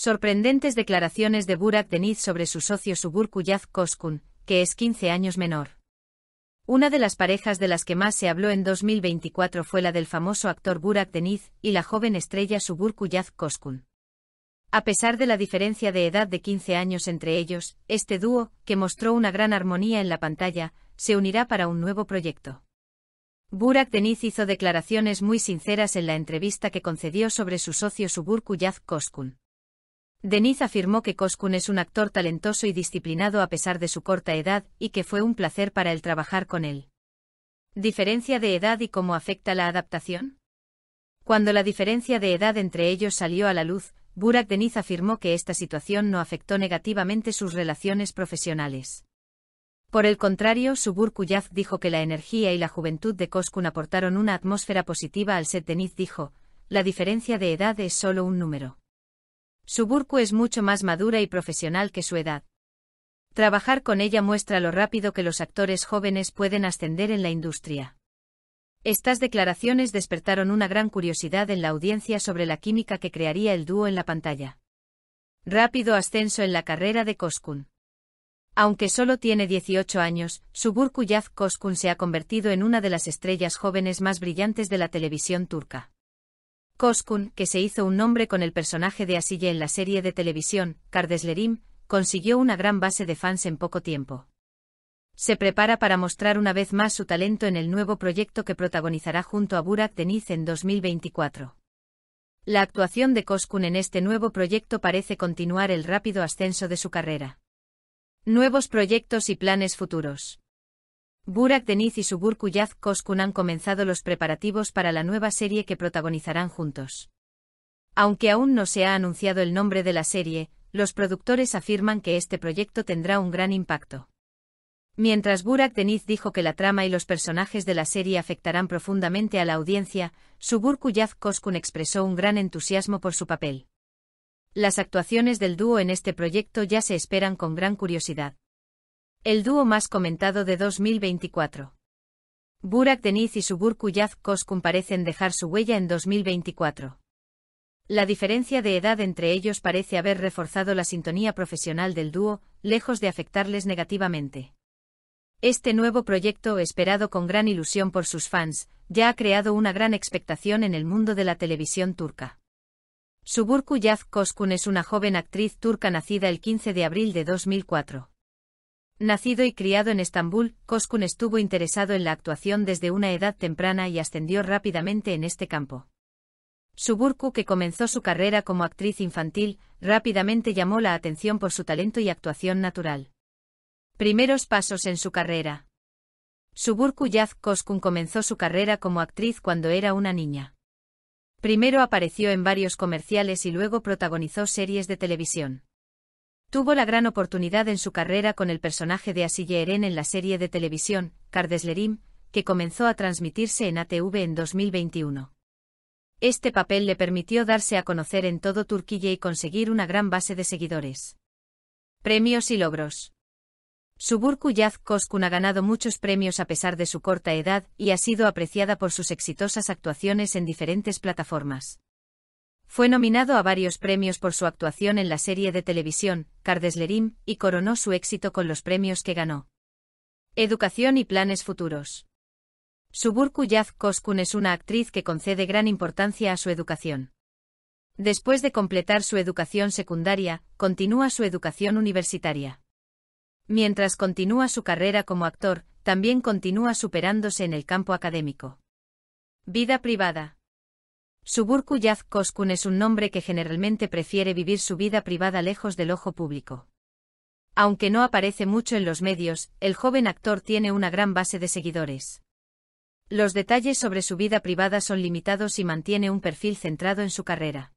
Sorprendentes declaraciones de Burak Deniz sobre su socio Subur Kuyaz Koskun, que es 15 años menor. Una de las parejas de las que más se habló en 2024 fue la del famoso actor Burak Deniz y la joven estrella Subur Kuyaz Koskun. A pesar de la diferencia de edad de 15 años entre ellos, este dúo, que mostró una gran armonía en la pantalla, se unirá para un nuevo proyecto. Burak Deniz hizo declaraciones muy sinceras en la entrevista que concedió sobre su socio Subur Kuyaz Koskun. Deniz afirmó que Koskun es un actor talentoso y disciplinado a pesar de su corta edad y que fue un placer para él trabajar con él. ¿Diferencia de edad y cómo afecta la adaptación? Cuando la diferencia de edad entre ellos salió a la luz, Burak Deniz afirmó que esta situación no afectó negativamente sus relaciones profesionales. Por el contrario, Subur Kuyaz dijo que la energía y la juventud de Koskun aportaron una atmósfera positiva al set. Deniz dijo, la diferencia de edad es solo un número. Suburku es mucho más madura y profesional que su edad. Trabajar con ella muestra lo rápido que los actores jóvenes pueden ascender en la industria. Estas declaraciones despertaron una gran curiosidad en la audiencia sobre la química que crearía el dúo en la pantalla. Rápido ascenso en la carrera de Koskun. Aunque solo tiene 18 años, Suburku Yaz Koskun se ha convertido en una de las estrellas jóvenes más brillantes de la televisión turca. Koskun, que se hizo un nombre con el personaje de Asille en la serie de televisión, Cardeslerim, consiguió una gran base de fans en poco tiempo. Se prepara para mostrar una vez más su talento en el nuevo proyecto que protagonizará junto a Burak Deniz en 2024. La actuación de Koskun en este nuevo proyecto parece continuar el rápido ascenso de su carrera. Nuevos proyectos y planes futuros. Burak Deniz y Subur Kuyaz Koskun han comenzado los preparativos para la nueva serie que protagonizarán juntos. Aunque aún no se ha anunciado el nombre de la serie, los productores afirman que este proyecto tendrá un gran impacto. Mientras Burak Deniz dijo que la trama y los personajes de la serie afectarán profundamente a la audiencia, Subur Kuyaz Koskun expresó un gran entusiasmo por su papel. Las actuaciones del dúo en este proyecto ya se esperan con gran curiosidad el dúo más comentado de 2024. Burak Deniz y Subur Kuyaz Koskun parecen dejar su huella en 2024. La diferencia de edad entre ellos parece haber reforzado la sintonía profesional del dúo, lejos de afectarles negativamente. Este nuevo proyecto, esperado con gran ilusión por sus fans, ya ha creado una gran expectación en el mundo de la televisión turca. Subur Yaz Koskun es una joven actriz turca nacida el 15 de abril de 2004. Nacido y criado en Estambul, Koskun estuvo interesado en la actuación desde una edad temprana y ascendió rápidamente en este campo. Suburku, que comenzó su carrera como actriz infantil, rápidamente llamó la atención por su talento y actuación natural. Primeros pasos en su carrera. Suburku Yaz Koskun comenzó su carrera como actriz cuando era una niña. Primero apareció en varios comerciales y luego protagonizó series de televisión. Tuvo la gran oportunidad en su carrera con el personaje de Asille Eren en la serie de televisión, Kardeslerim, que comenzó a transmitirse en ATV en 2021. Este papel le permitió darse a conocer en todo Turquía y conseguir una gran base de seguidores. Premios y logros. Suburku Yaz Koskun ha ganado muchos premios a pesar de su corta edad y ha sido apreciada por sus exitosas actuaciones en diferentes plataformas. Fue nominado a varios premios por su actuación en la serie de televisión, Cardeslerim, y coronó su éxito con los premios que ganó. Educación y planes futuros. Subur Yaz Koskun es una actriz que concede gran importancia a su educación. Después de completar su educación secundaria, continúa su educación universitaria. Mientras continúa su carrera como actor, también continúa superándose en el campo académico. Vida privada. Suburku Yaz Koskun es un nombre que generalmente prefiere vivir su vida privada lejos del ojo público. Aunque no aparece mucho en los medios, el joven actor tiene una gran base de seguidores. Los detalles sobre su vida privada son limitados y mantiene un perfil centrado en su carrera.